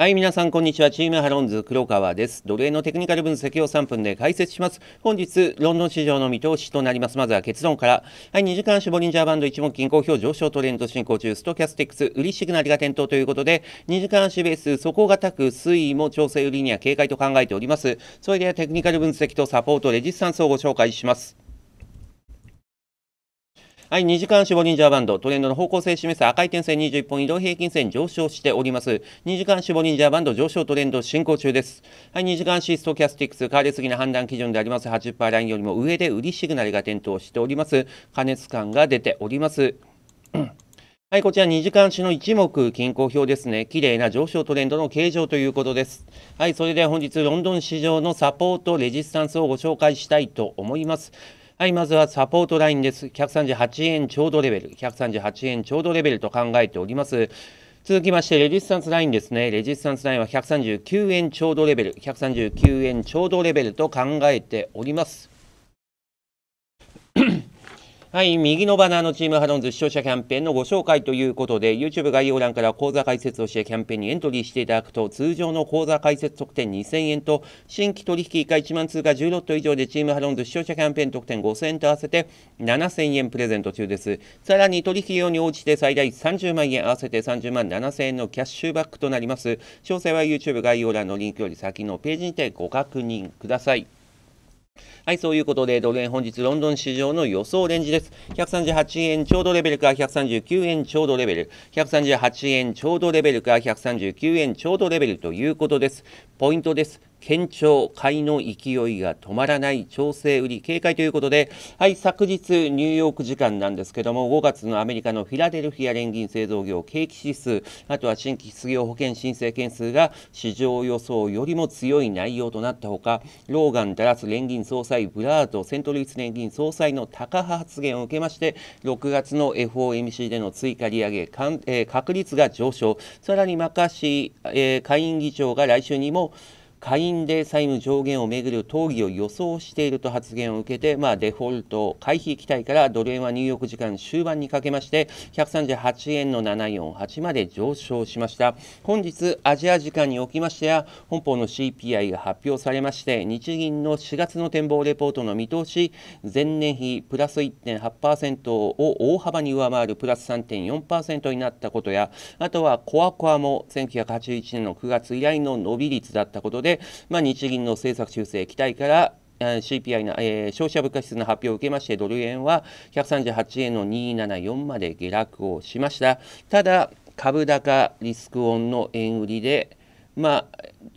はい、皆さん、こんにちは。チームハロンズ、黒川です。奴隷のテクニカル分析を3分で解説します。本日、ロンドン市場の見通しとなります。まずは結論から。はい、2時間種ボリンジャーバンド1目均衡表上昇トレンド進行中、ストキャステックス、売りシグナルが点灯ということで、2時間足ベース、底堅く推移も調整売りには警戒と考えております。それではテクニカル分析とサポート、レジスタンスをご紹介します。はい、2時間絞リンジャーバンド、トレンドの方向性示す赤い点線21本移動平均線上昇しております。2時間絞リンジャーバンド上昇トレンド進行中です。はい、2時間シストキャスティックス、変わりすぎな判断基準であります80%ラインよりも上で売りシグナルが点灯しております。加熱感が出ております。はい、こちら2時間足の一目均衡表ですね。綺麗な上昇トレンドの形状ということです。はい、それでは本日ロンドン市場のサポート、レジスタンスをご紹介したいと思います。はい、まずはサポートラインです。138円ちょうどレベル、138円ちょうどレベルと考えております。続きまして、レジスタンスラインですね。レジスタンスラインは139円ちょうどレベル、139円ちょうどレベルと考えております。はい、右のバナーのチームハロンズ視聴者キャンペーンのご紹介ということで、YouTube 概要欄から講座解説をしてキャンペーンにエントリーしていただくと、通常の講座解説特典2000円と、新規取引以下1万通貨10ロット以上でチームハロンズ視聴者キャンペーン特典5000円と合わせて7000円プレゼント中です。さらに取引用に応じて最大30万円合わせて30万7000円のキャッシュバックとなります。詳細は YouTube 概要欄のリンクより先のページにてご確認ください。はい、そういうことで、ドル円本日ロンドン市場の予想レンジです。138円ちょうどレベルから139円ちょうどレベル、138円ちょうどレベルから139円ちょうどレベルということです。ポイントです。堅調、買いの勢いが止まらない調整売り警戒ということで、はい、昨日ニューヨーク時間なんですけども、5月のアメリカのフィラデルフィア連銀製造業景気指数、あとは新規失業保険申請件数が市場予想よりも強い内容となったほか、ローガン・ダラス連銀総裁、ブラート、セントルイス連銀総裁の高派発言を受けまして、6月の FOMC での追加利上げ、えー、確率が上昇、さらにマカシー、えー、下院議長が来週にも、下院で債務上限をめぐる討議を予想していると発言を受けて、まあ、デフォルト回避期待からドル円はニューヨーク時間終盤にかけまして138円の748まで上昇しました本日アジア時間におきましては本邦の CPI が発表されまして日銀の4月の展望レポートの見通し前年比プラス1.8%を大幅に上回るプラス3.4%になったことやあとはコアコアも1981年の9月以来の伸び率だったことでで、まあ、日銀の政策修正期待から CPI の、えー、消費者物価指数の発表を受けましてドル円は138円の274まで下落をしましたただ株高リスクオンの円売りでまあ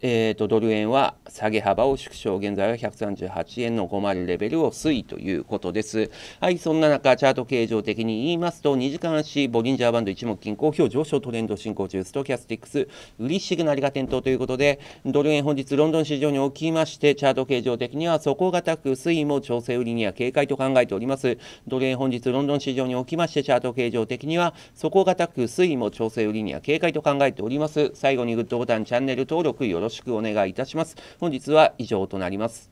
えーと、ドル円は下げ幅を縮小現在は138円の50レベルを推移ということですはいそんな中チャート形状的に言いますと2時間足ボリンジャーバンド一目均衡表上昇トレンド進行中ストキャスティックス売りシグナルが点灯ということでドル円本日ロンドン市場におきましてチャート形状的には底堅く推移も調整売りには警戒と考えておりますドル円本日ロンドン市場におきましてチャート形状的には底堅く推移も調整売りには警戒と考えております最後にグッドボタンチャンネル登録よろしくお願いいたします。本日は以上となります。